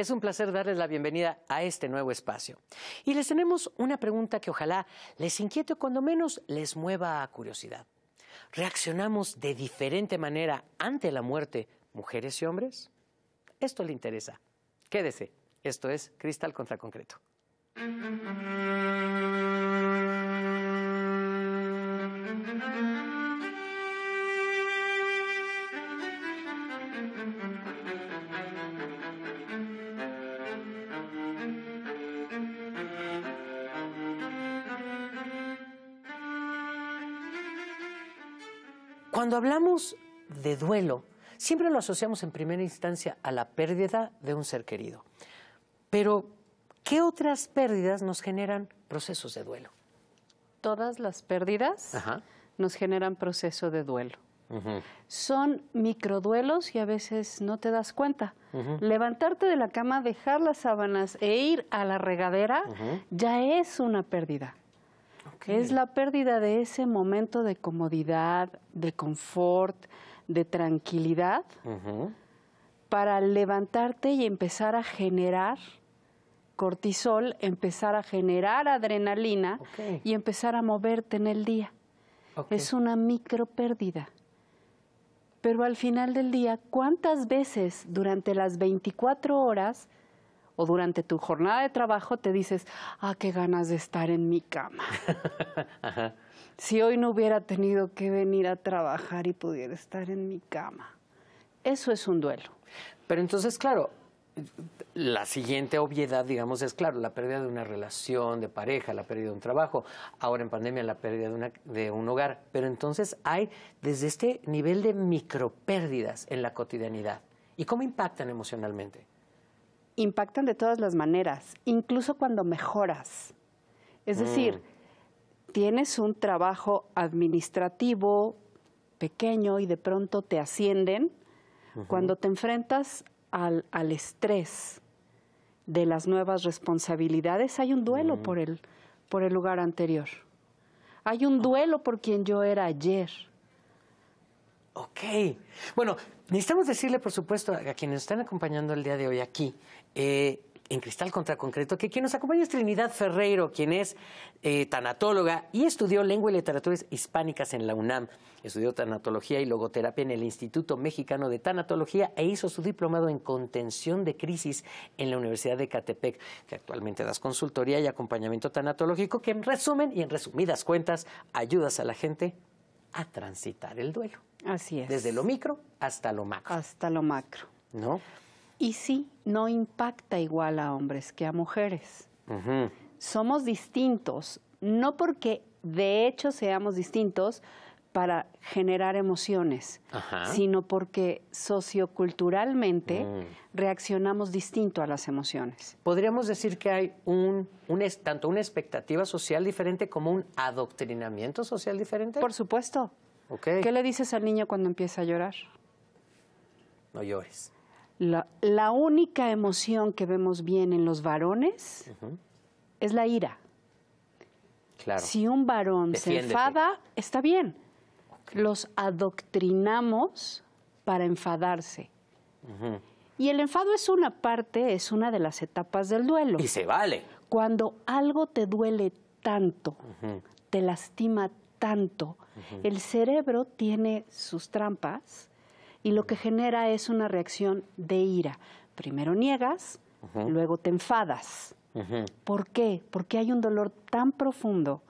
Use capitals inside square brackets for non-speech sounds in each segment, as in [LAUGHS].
Es un placer darles la bienvenida a este nuevo espacio. Y les tenemos una pregunta que ojalá les inquiete o cuando menos les mueva a curiosidad. ¿Reaccionamos de diferente manera ante la muerte, mujeres y hombres? Esto le interesa. Quédese. Esto es Cristal contra Concreto. Cuando hablamos de duelo, siempre lo asociamos en primera instancia a la pérdida de un ser querido. Pero, ¿qué otras pérdidas nos generan procesos de duelo? Todas las pérdidas nos generan proceso de duelo. Son microduelos y a veces no te das cuenta. Levantarte de la cama, dejar las sábanas e ir a la regadera ya es una pérdida. Es la pérdida de ese momento de comodidad, de confort, de tranquilidad, para levantarte y empezar a generar cortisol, empezar a generar adrenalina y empezar a moverte en el día. Es una micro pérdida. Pero al final del día, ¿cuántas veces durante las 24 horas o durante tu jornada de trabajo te dices, ah, qué ganas de estar en mi cama. [LAUGHS] Si hoy no hubiera tenido que venir a trabajar y pudiera estar en mi cama. Eso es un duelo. Pero entonces, claro, la siguiente obviedad, digamos, es claro, la pérdida de una relación de pareja, la pérdida de un trabajo, ahora en pandemia la pérdida de, un hogar, pero entonces hay desde este nivel de micropérdidas en la cotidianidad. ¿Y cómo impactan emocionalmente? impactan de todas las maneras, incluso cuando mejoras. Es mm. decir, tienes un trabajo administrativo pequeño y de pronto te ascienden, cuando te enfrentas al, estrés de las nuevas responsabilidades, hay un duelo mm. por, el, por el lugar anterior. Hay un duelo por quien yo era ayer. Ok. Bueno, necesitamos decirle, por supuesto, a quienes nos están acompañando el día de hoy aquí, eh, en Cristal contra Concreto, que quien nos acompaña es Trinidad Ferreiro, quien es eh, tanatóloga y estudió lengua y literaturas hispánicas en la UNAM. Estudió tanatología y logoterapia en el Instituto Mexicano de Tanatología e hizo su diplomado en contención de crisis en la Universidad de Catepec, que actualmente das consultoría y acompañamiento tanatológico, que en resumen y en resumidas cuentas ayudas a la gente a transitar el duelo. Así es. Desde lo micro hasta lo macro. Hasta lo macro. ¿No? Y sí, no impacta igual a hombres que a mujeres. Somos distintos, no porque de hecho seamos distintos para generar emociones, sino porque socioculturalmente mm. reaccionamos distinto a las emociones. Podríamos decir que hay un, tanto una expectativa social diferente como un adoctrinamiento social diferente. Por supuesto. ¿Qué le dices al niño cuando empieza a llorar? No llores. La, única emoción que vemos bien en los varones es la ira. Claro. Si un varón se enfada, está bien. Los adoctrinamos para enfadarse. Y el enfado es una parte, es una de las etapas del duelo. Y se vale. Cuando algo te duele tanto, te lastima tanto. El cerebro tiene sus trampas y lo que genera es una reacción de ira. Primero niegas, luego te enfadas. ¿Por qué? Porque hay un dolor tan profundo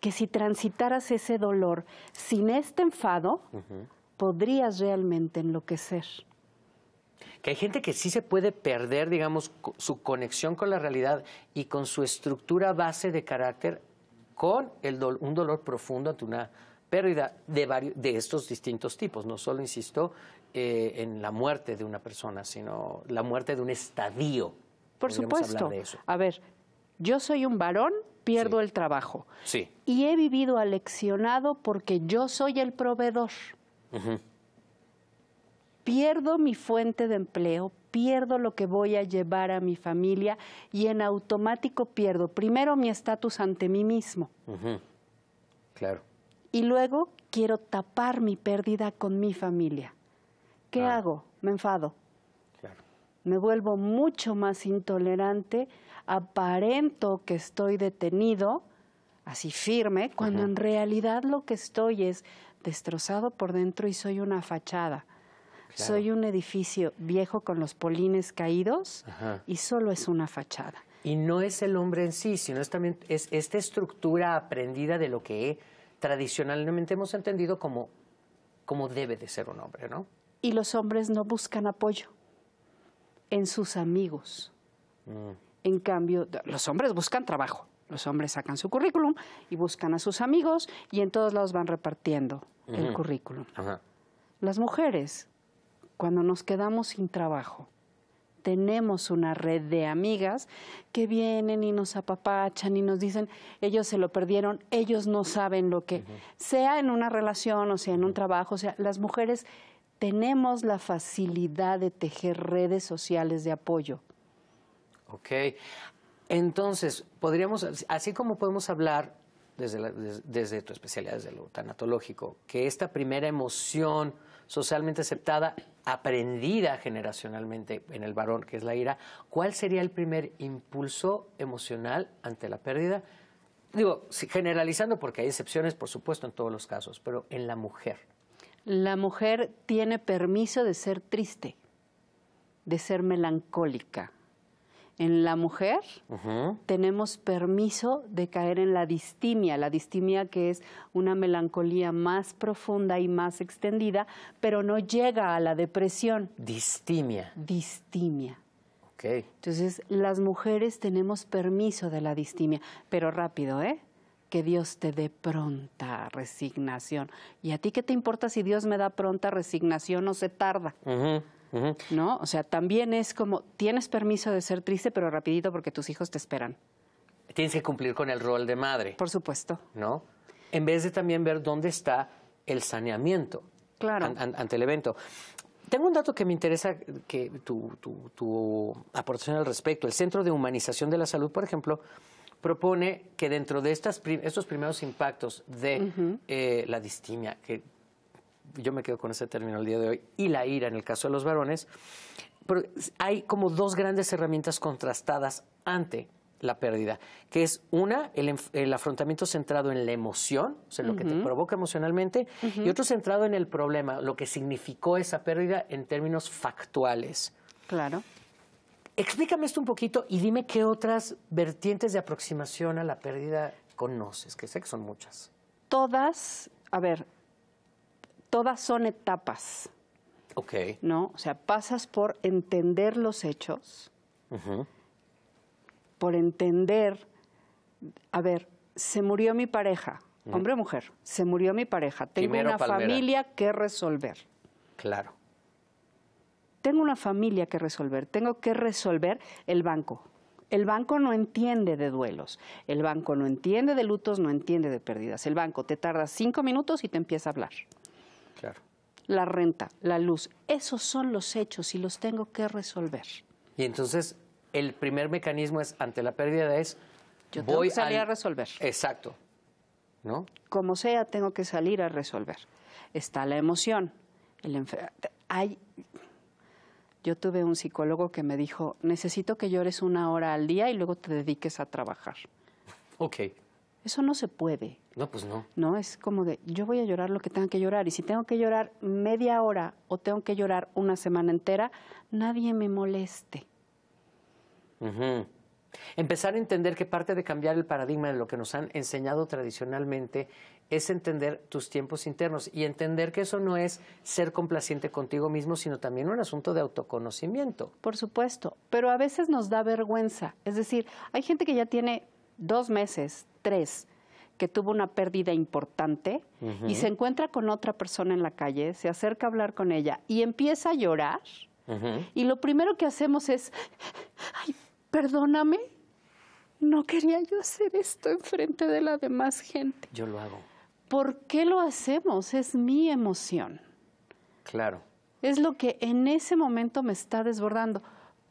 que si transitaras ese dolor sin este enfado, podrías realmente enloquecer que hay gente que sí se puede perder, digamos, su conexión con la realidad y con su estructura base de carácter con un dolor profundo ante una pérdida de, de estos distintos tipos, no solo, insisto, eh, en la muerte de una persona, sino la muerte de un estadio. Por supuesto. A ver, yo soy un varón, pierdo el trabajo. Sí. Y he vivido aleccionado porque yo soy el proveedor pierdo mi fuente de empleo, pierdo lo que voy a llevar a mi familia y en automático pierdo primero mi estatus ante mí mismo. Claro. Y luego quiero tapar mi pérdida con mi familia. ¿Qué hago? Me enfado. Claro. Me vuelvo mucho más intolerante, aparento que estoy detenido, así firme, cuando en realidad lo que estoy es destrozado por dentro y soy una fachada. Soy un edificio viejo con los polines caídos y solo es una fachada. Y no es el hombre en sí, sino es también esta estructura aprendida de lo que tradicionalmente hemos entendido como, debe de ser un hombre, ¿no? Y los hombres no buscan apoyo en sus amigos. Mm. En cambio, los hombres buscan trabajo. Los hombres sacan su currículum y buscan a sus amigos y en todos lados van repartiendo el currículum. Las mujeres cuando nos quedamos sin trabajo, tenemos una red de amigas que vienen y nos apapachan y nos dicen, ellos se lo perdieron, ellos no saben lo que, sea en una relación o sea en un trabajo, o sea, las mujeres tenemos la facilidad de tejer redes sociales de apoyo. Ok. Entonces, podríamos, así como podemos hablar desde, desde tu especialidad, desde lo tanatológico, que esta primera emoción, socialmente aceptada, aprendida generacionalmente en el varón, que es la ira, ¿cuál sería el primer impulso emocional ante la pérdida? Digo, generalizando porque hay excepciones, por supuesto, en todos los casos, pero en la mujer. La mujer tiene permiso de ser triste, de ser melancólica, en la mujer tenemos permiso de caer en la distimia, la distimia que es una melancolía más profunda y más extendida, pero no llega a la depresión. Distimia. Distimia. Okay. Entonces, las mujeres tenemos permiso de la distimia, pero rápido, ¿eh? que Dios te dé pronta resignación. ¿Y a ti qué te importa si Dios me da pronta resignación o se tarda? ¿no? O sea, también es como, tienes permiso de ser triste, pero rapidito porque tus hijos te esperan. Tienes que cumplir con el rol de madre. Por supuesto. ¿No? En vez de también ver dónde está el saneamiento claro. ante el evento. Tengo un dato que me interesa que tu, aportación al respecto. El Centro de Humanización de la Salud, por ejemplo, propone que dentro de estas, estos primeros impactos de eh, la distimia, que yo me quedo con ese término el día de hoy, y la ira en el caso de los varones, pero hay como dos grandes herramientas contrastadas ante la pérdida, que es una, el, afrontamiento centrado en la emoción, o sea, lo que te provoca emocionalmente, y otro centrado en el problema, lo que significó esa pérdida en términos factuales. Claro. Explícame esto un poquito y dime qué otras vertientes de aproximación a la pérdida conoces, que sé que son muchas. Todas, a ver, todas son etapas. Ok. ¿No? O sea, pasas por entender los hechos, por entender, a ver, se murió mi pareja, hombre o mujer, se murió mi pareja, tengo una familia que resolver. Claro. Tengo una familia que resolver, tengo que resolver el banco. El banco no entiende de duelos, el banco no entiende de lutos, no entiende de pérdidas. El banco te tarda cinco minutos y te empieza a hablar la renta, la luz. Esos son los hechos y los tengo que resolver. Y entonces, el primer mecanismo es, ante la pérdida es... voy que salir a resolver. Exacto. ¿No? Como sea, tengo que salir a resolver. Está la emoción. El Hay... Yo tuve un psicólogo que me dijo, necesito que llores una hora al día y luego te dediques a trabajar. Ok. Eso no se puede. No, pues no. No, es como de, yo voy a llorar lo que tenga que llorar. Y si tengo que llorar media hora o tengo que llorar una semana entera, nadie me moleste. Empezar a entender que parte de cambiar el paradigma de lo que nos han enseñado tradicionalmente es entender tus tiempos internos y entender que eso no es ser complaciente contigo mismo, sino también un asunto de autoconocimiento. Por supuesto, pero a veces nos da vergüenza. Es decir, hay gente que ya tiene dos meses, tres, que tuvo una pérdida importante y se encuentra con otra persona en la calle, se acerca a hablar con ella y empieza a llorar. Y lo primero que hacemos es, ay, perdóname, no quería yo hacer esto enfrente de la demás gente. Yo lo hago. ¿Por qué lo hacemos? Es mi emoción. Claro. Es lo que en ese momento me está desbordando,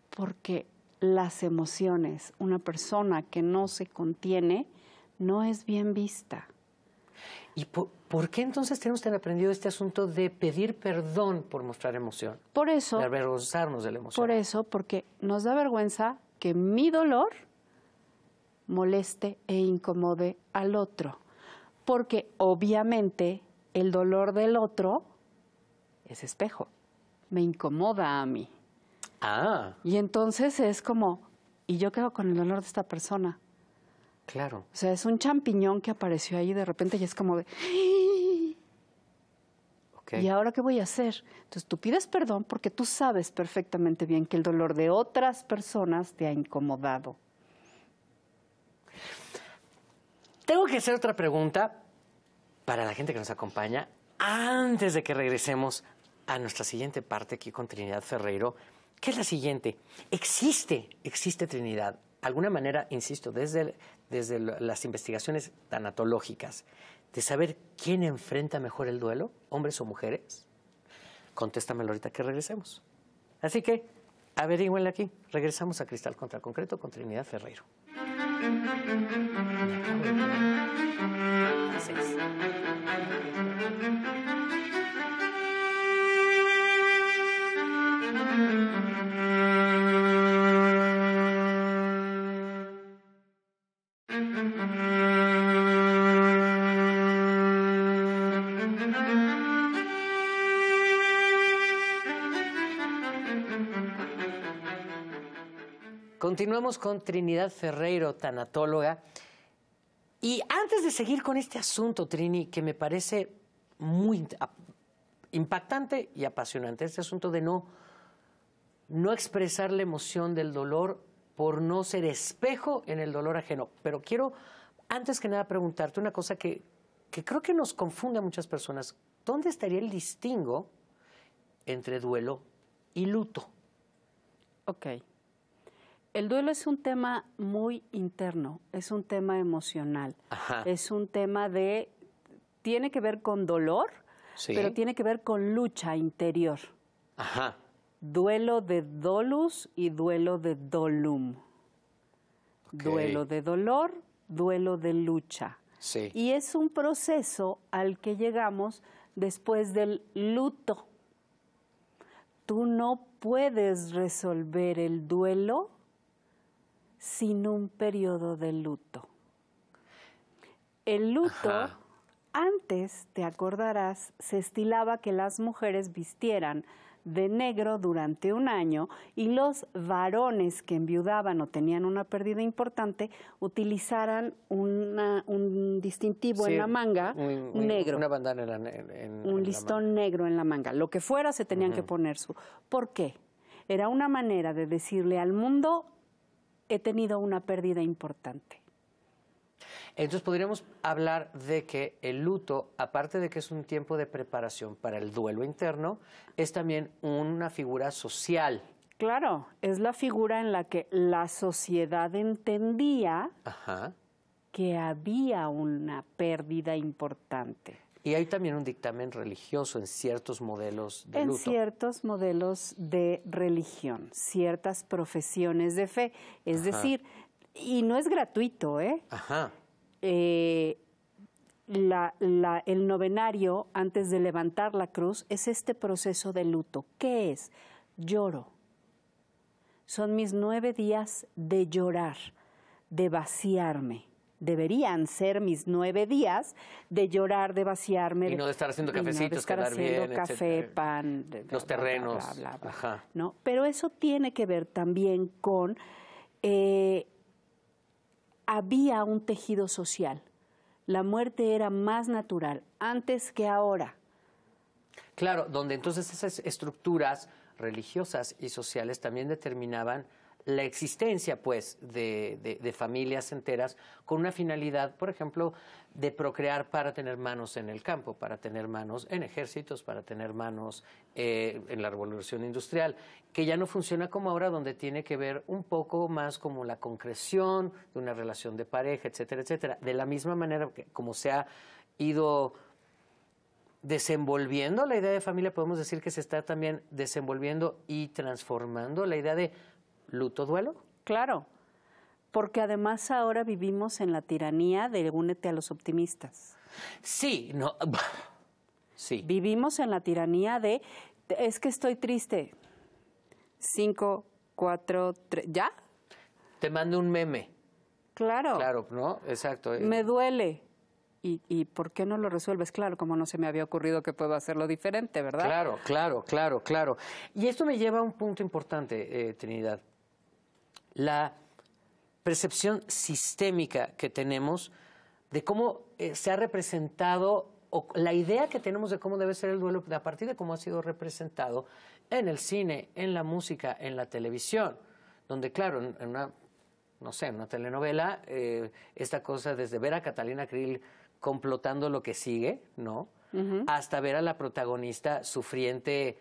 porque las emociones, una persona que no se contiene, no es bien vista. ¿Y por, qué entonces tenemos tan aprendido este asunto de pedir perdón por mostrar emoción? Por eso. avergonzarnos de la emoción. Por eso, porque nos da vergüenza que mi dolor moleste e incomode al otro. Porque obviamente el dolor del otro es espejo. Me incomoda a mí. Ah. Y entonces es como, ¿y yo quedo con el dolor de esta persona? Claro. O sea, es un champiñón que apareció ahí de repente y es como de... ¿Y ahora qué voy a hacer? Entonces tú pides perdón porque tú sabes perfectamente bien que el dolor de otras personas te ha incomodado. Tengo que hacer otra pregunta para la gente que nos acompaña antes de que regresemos a nuestra siguiente parte aquí con Trinidad Ferreiro. ¿Qué es la siguiente. Existe, existe Trinidad. alguna manera, insisto, desde, las investigaciones tanatológicas, de saber quién enfrenta mejor el duelo, hombres o mujeres, contéstamelo ahorita que regresemos. Así que, averigüenle aquí. Regresamos a Cristal contra Concreto con Trinidad Ferreiro. Continuamos con Trinidad Ferreiro, tanatóloga. Y antes de seguir con este asunto, Trini, que me parece muy ah, impactante y apasionante, este asunto de no, no expresar la emoción del dolor por no ser espejo en el dolor ajeno. Pero quiero, antes que nada, preguntarte una cosa que, que creo que nos confunde a muchas personas. ¿Dónde estaría el distingo entre duelo y luto? Ok el duelo es un tema muy interno, es un tema emocional, es un tema de, tiene que ver con dolor, pero tiene que ver con lucha interior. Ajá. Duelo de dolus y duelo de dolum. Duelo de dolor, duelo de lucha. Sí. Y es un proceso al que llegamos después del luto. Tú no puedes resolver el duelo sin un periodo de luto. El luto, antes, te acordarás, se estilaba que las mujeres vistieran de negro durante un año y los varones que enviudaban o tenían una pérdida importante utilizaran un distintivo en la manga un, negro. un listón negro en la manga. Lo que fuera se tenían que poner su. ¿Por qué? Era una manera de decirle al mundo he tenido una pérdida importante. Entonces podríamos hablar de que el luto, aparte de que es un tiempo de preparación para el duelo interno, es también una figura social. Claro, es la figura en la que la sociedad entendía que había una pérdida importante. Y hay también un dictamen religioso en ciertos modelos de en luto. En ciertos modelos de religión, ciertas profesiones de fe. Es decir, y no es gratuito, ¿eh? Ajá. Eh, el novenario antes de levantar la cruz es este proceso de luto. ¿Qué es? Lloro. Son mis nueve días de llorar, de vaciarme, deberían ser mis nueve días de llorar, de vaciarme. Y no de estar haciendo cafecitos, no estar haciendo café, pan, los terrenos. Ajá. ¿no? Pero eso tiene que ver también con... Eh, había un tejido social. La muerte era más natural antes que ahora. Claro, donde entonces esas estructuras religiosas y sociales también determinaban la existencia, pues, de, de, familias enteras con una finalidad, por ejemplo, de procrear para tener manos en el campo, para tener manos en ejércitos, para tener manos eh, en la revolución industrial, que ya no funciona como ahora, donde tiene que ver un poco más como la concreción de una relación de pareja, etcétera, etcétera. De la misma manera que como se ha ido desenvolviendo la idea de familia, podemos decir que se está también desenvolviendo y transformando la idea de luto-duelo. Claro, porque además ahora vivimos en la tiranía de únete a los optimistas. Sí, no. [SIGHS] Sí. Vivimos en la tiranía de es que estoy triste. Cinco, cuatro, tres. ¿Ya? Te mando un meme. Claro. Claro, ¿no? Exacto. Eh, me duele. ¿Y, ¿Y, por qué no lo resuelves? Claro, como no se me había ocurrido que puedo hacerlo diferente, ¿verdad? Claro, claro, claro, claro. Y esto me lleva a un punto importante, eh, Trinidad la percepción sistémica que tenemos de cómo eh, se ha representado o la idea que tenemos de cómo debe ser el duelo a partir de cómo ha sido representado en el cine, en la música, en la televisión, donde claro, en, una, no sé, en una telenovela, eh, esta cosa desde ver a Catalina Krill complotando lo que sigue, ¿no? Hasta ver a la protagonista sufriente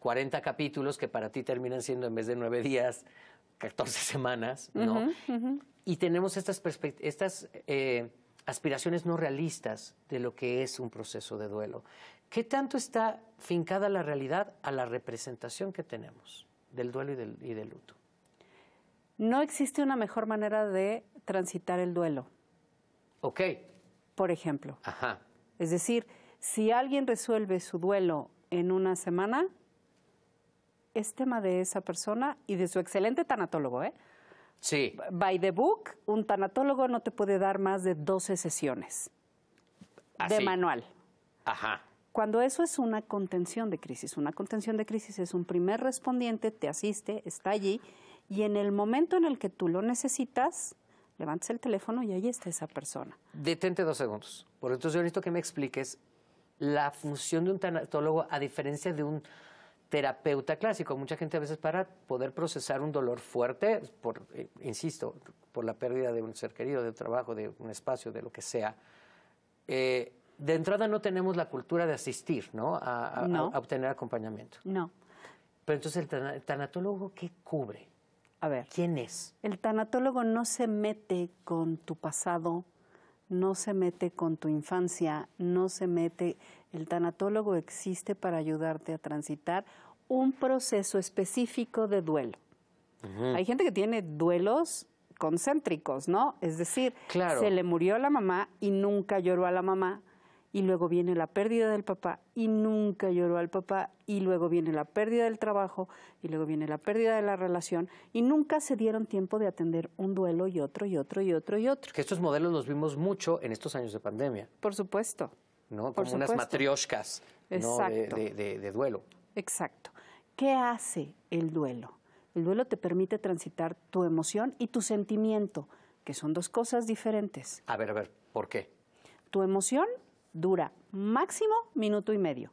40 capítulos que para ti terminan siendo en vez de nueve días, 14 [LAUGHS] semanas, ¿no? Y tenemos estas, estas eh, aspiraciones no realistas de lo que es un proceso de duelo. ¿Qué tanto está fincada la realidad a la representación que tenemos del duelo y del, y del luto? No existe una mejor manera de transitar el duelo. Ok. Por ejemplo. Ajá. Es decir, si alguien resuelve su duelo en una semana, es tema de esa persona y de su excelente tanatólogo, ¿eh? Sí. By the book, un tanatólogo no te puede dar más de 12 sesiones ah, de manual. Ajá. Cuando eso es una contención de crisis, una contención de crisis es un primer respondiente, te asiste, está allí y en el momento en el que tú lo necesitas, levantas el teléfono y ahí está esa persona. Detente dos segundos. Por entonces yo necesito que me expliques la función de un tanatólogo a diferencia de un terapeuta clásico. Mucha gente a veces para poder procesar un dolor fuerte, por, eh, insisto, por la pérdida de un ser querido, de un trabajo, de un espacio, de lo que sea, eh, de entrada no tenemos la cultura de asistir, ¿no? A, obtener acompañamiento. No. Pero entonces el tanatólogo, ¿qué cubre? A ver. ¿Quién es? El tanatólogo no se mete con tu pasado, no se mete con tu infancia, no se mete. El tanatólogo existe para ayudarte a transitar un proceso específico de duelo. Hay gente que tiene duelos concéntricos, ¿no? Es decir, se le murió la mamá y nunca lloró a la mamá, y luego viene la pérdida del papá y nunca lloró al papá, y luego viene la pérdida del trabajo y luego viene la pérdida de la relación, y nunca se dieron tiempo de atender un duelo y otro y otro y otro y otro. Que estos modelos los vimos mucho en estos años de pandemia. Por supuesto. ¿No? Como unas matrioscas de duelo. Exacto. ¿Qué hace el duelo? El duelo te permite transitar tu emoción y tu sentimiento, que son dos cosas diferentes. A ver, a ver, ¿por qué? Tu emoción dura máximo minuto y medio.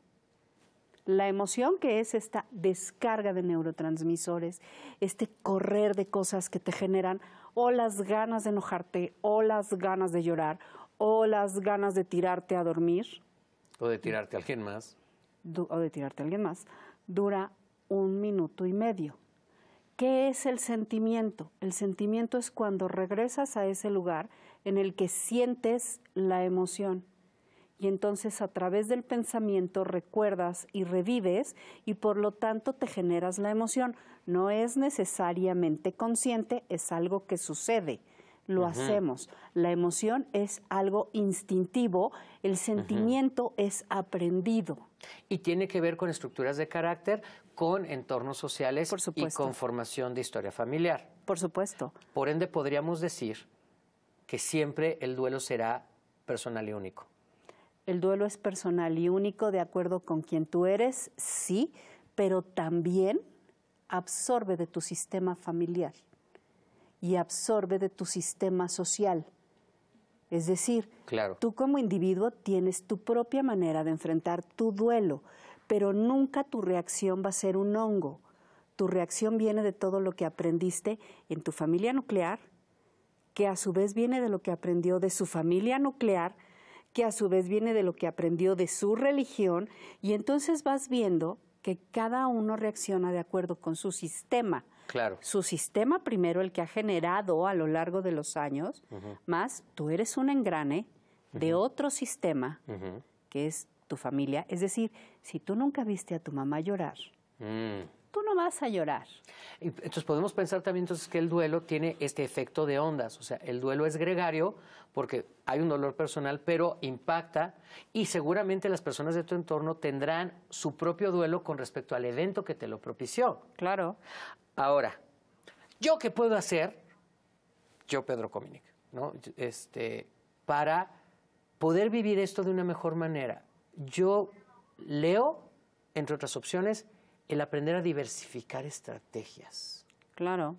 La emoción que es esta descarga de neurotransmisores, este correr de cosas que te generan o las ganas de enojarte, o las ganas de llorar, o las ganas de tirarte a dormir. O de tirarte a alguien más. o de tirarte a alguien más. Dura un minuto y medio. ¿Qué es el sentimiento? El sentimiento es cuando regresas a ese lugar en el que sientes la emoción. Y entonces a través del pensamiento recuerdas y revives y por lo tanto te generas la emoción. No es necesariamente consciente, es algo que sucede lo hacemos. La emoción es algo instintivo, el sentimiento es aprendido y tiene que ver con estructuras de carácter, con entornos sociales y con formación de historia familiar. Por supuesto. Por ende, podríamos decir que siempre el duelo será personal y único. El duelo es personal y único de acuerdo con quien tú eres, sí, pero también absorbe de tu sistema familiar y absorbe de tu sistema social. Es decir, tú como individuo tienes tu propia manera de enfrentar tu duelo, pero nunca tu reacción va a ser un hongo. Tu reacción viene de todo lo que aprendiste en tu familia nuclear, que a su vez viene de lo que aprendió de su familia nuclear, que a su vez viene de lo que aprendió de su religión, y entonces vas viendo que cada uno reacciona de acuerdo con su sistema Claro. Su sistema primero, el que ha generado a lo largo de los años, más tú eres un engrane de otro sistema que es tu familia. Es decir, si tú nunca viste a tu mamá llorar, mm. tú no vas a llorar. Entonces podemos pensar también entonces que el duelo tiene este efecto de ondas. O sea, el duelo es gregario porque hay un dolor personal, pero impacta y seguramente las personas de tu entorno tendrán su propio duelo con respecto al evento que te lo propició. Claro. Ahora, ¿yo qué puedo hacer? Yo, Pedro Cominic, ¿no? Este, para poder vivir esto de una mejor manera. Yo leo, entre otras opciones, el aprender a diversificar estrategias. Claro.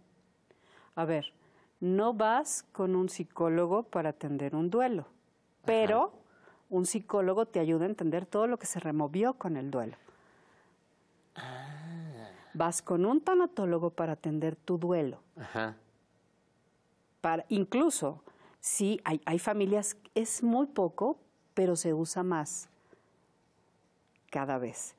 A ver, no vas con un psicólogo para atender un duelo, pero un psicólogo te ayuda a entender todo lo que se removió con el duelo vas con un tanatólogo para atender tu duelo. Para, incluso, si hay, familias, es muy poco, pero se usa más cada vez.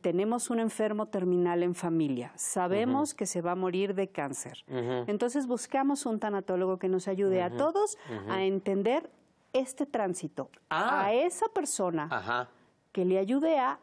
tenemos un enfermo terminal en familia, sabemos que se va a morir de cáncer. Entonces buscamos un tanatólogo que nos ayude a todos a entender este tránsito, ah. a esa persona que le ayude a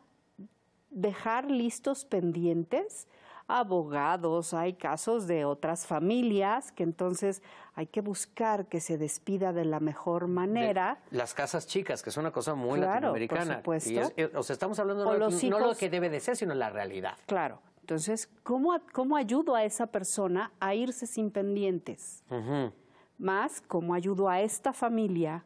dejar listos pendientes abogados, hay casos de otras familias que entonces hay que buscar que se despida de la mejor manera. las casas chicas, que es una cosa muy claro, Por supuesto. Eh, o sea, estamos hablando de lo, no lo que debe de ser, sino la realidad. Claro. Entonces, ¿cómo, ayudo a esa persona a irse sin pendientes? Más, ¿cómo ayudo a esta familia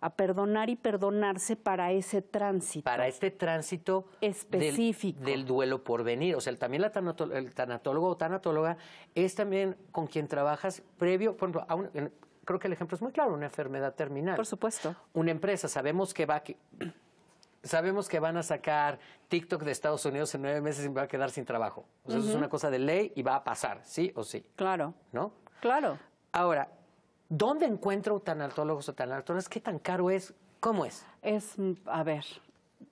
a perdonar y perdonarse para ese tránsito. Para este tránsito específico. Del, duelo por venir. O sea, también el tanatólogo o tanatóloga es también con quien trabajas previo, por ejemplo, a creo que el ejemplo es muy claro, una enfermedad terminal. Por supuesto. Una empresa, sabemos que va... [CLEARS THROAT] sabemos que van a sacar TikTok de Estados Unidos en nueve meses y va a quedar sin trabajo. O sea, eso es una cosa de ley y va a pasar, sí o sí. Claro. ¿No? Claro. Ahora, ¿Dónde encuentro tanatólogos o tanatólogas? ¿Qué tan caro es? ¿Cómo es? Es, a ver,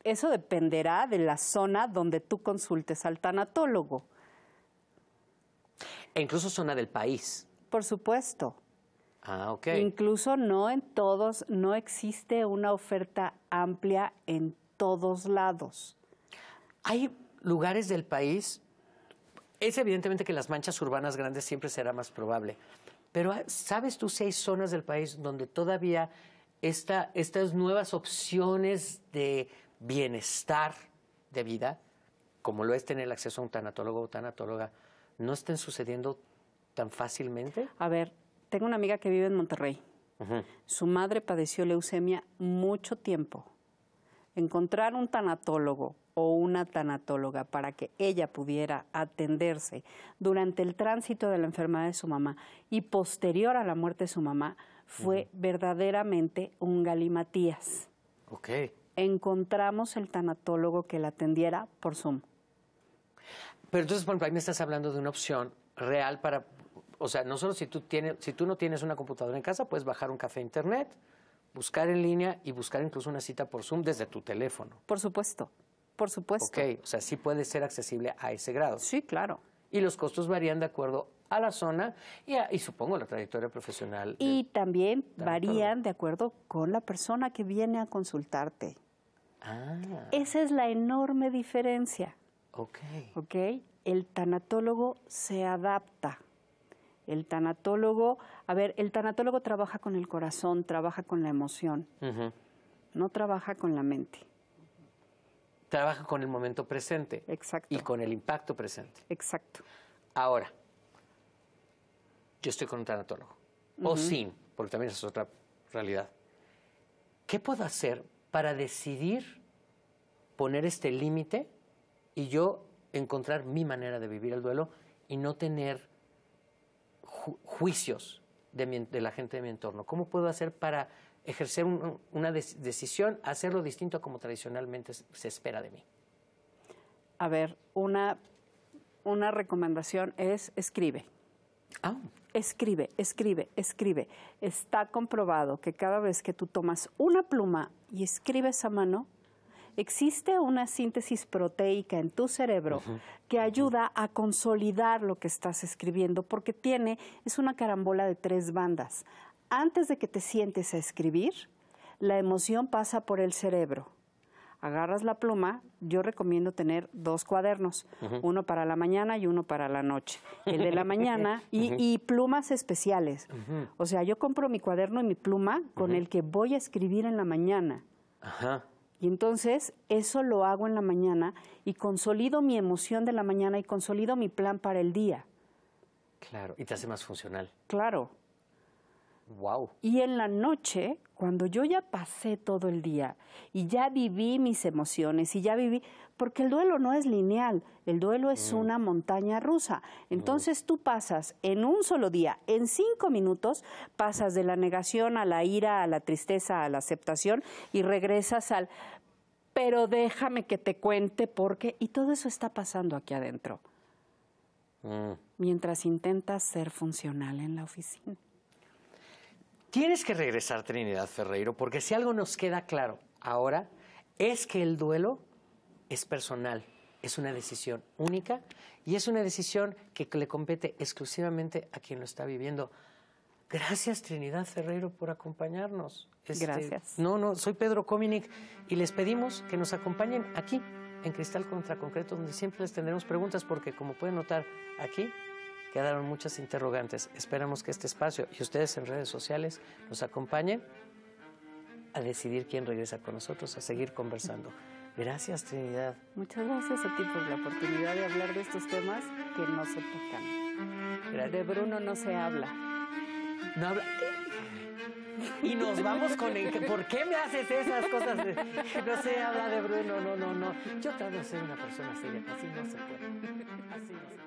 eso dependerá de la zona donde tú consultes al tanatólogo. E incluso zona del país. Por supuesto. Ah, ok. Incluso no en todos, no existe una oferta amplia en todos lados. Hay lugares del país, es evidentemente que las manchas urbanas grandes siempre será más probable, pero ah, ¿sabes tú si hay zonas del país donde todavía estas nuevas opciones de bienestar de vida, como lo es tener acceso a un tanatólogo o tanatóloga, no estén sucediendo tan fácilmente? A ver, tengo una amiga que vive en Monterrey. Su madre padeció leucemia mucho tiempo. Encontrar un tanatólogo o una tanatóloga para que ella pudiera atenderse durante el tránsito de la enfermedad de su mamá y posterior a la muerte de su mamá fue verdaderamente un galimatías. Ok. Encontramos el tanatólogo que la atendiera por Zoom. Pero entonces, por ejemplo, ahí me estás hablando de una opción real para, o sea, no solo si tú, tienes, si tú no tienes una computadora en casa, puedes bajar un café internet, buscar en línea y buscar incluso una cita por Zoom desde tu teléfono. Por supuesto. Por supuesto. Ok, o sea, sí puede ser accesible a ese grado. Sí, claro. Y los costos varían de acuerdo a la zona y, a, supongo la trayectoria profesional. Y también varían de acuerdo con la persona que viene a consultarte. Ah. Esa es la enorme diferencia. Ok. Ok, el tanatólogo se adapta. El tanatólogo, a ver, el tanatólogo trabaja con el corazón, trabaja con la emoción, no trabaja con la mente trabaja con el momento presente. Exacto. Y con el impacto presente. Exacto. Ahora, yo estoy con un tanatólogo. O sin, porque también es otra realidad. ¿Qué puedo hacer para decidir poner este límite y yo encontrar mi manera de vivir el duelo y no tener juicios de la gente de mi entorno? ¿Cómo puedo hacer para ejercer una decisión, hacerlo distinto a como tradicionalmente se espera de mí? A ver, una, recomendación es escribe. Ah. Escribe, escribe, escribe. Está comprobado que cada vez que tú tomas una pluma y escribes a mano, existe una síntesis proteica en tu cerebro que ayuda a consolidar lo que estás escribiendo porque tiene, es una carambola de tres bandas. Antes de que te sientes a escribir, la emoción pasa por el cerebro. Agarras la pluma, yo recomiendo tener dos cuadernos, uno para la mañana y uno para la noche. El de la [LAUGHS] mañana y, plumas especiales. O sea, yo compro mi cuaderno y mi pluma con el que voy a escribir en la mañana. Ajá. Y entonces eso lo hago en la mañana y consolido mi emoción de la mañana y consolido mi plan para el día. Claro, y te hace más funcional. Claro. Y en la noche, cuando yo ya pasé todo el día y ya viví mis emociones y ya viví, porque el duelo no es lineal, el duelo es mm. una montaña rusa. Mm. Entonces tú pasas en un solo día, en cinco minutos, pasas de la negación a la ira, a la tristeza, a la aceptación y regresas al, pero déjame que te cuente por qué. y todo eso está pasando aquí adentro. Mm. Mientras intentas ser funcional en la oficina. Tienes que regresar, Trinidad Ferreiro, porque si algo nos queda claro ahora es que el duelo es personal, es una decisión única y es una decisión que le compete exclusivamente a quien lo está viviendo. Gracias Trinidad Ferreiro por acompañarnos. Este, Gracias. No, no, soy Pedro Cominic y les pedimos que nos acompañen aquí en Cristal contra Concreto, donde siempre les tendremos preguntas porque como pueden notar aquí quedaron muchas interrogantes. Esperamos que este espacio y ustedes en redes sociales nos acompañen a decidir quién regresa con nosotros, a seguir conversando. Gracias, Trinidad. Muchas gracias a ti por la oportunidad de hablar de estos temas que no se tocan. De Bruno no se habla. No habla. Y nos vamos con el ¿por qué me haces esas cosas? no se habla de Bruno, no, no, no. Yo trato de ser una persona seria, Así no se puede.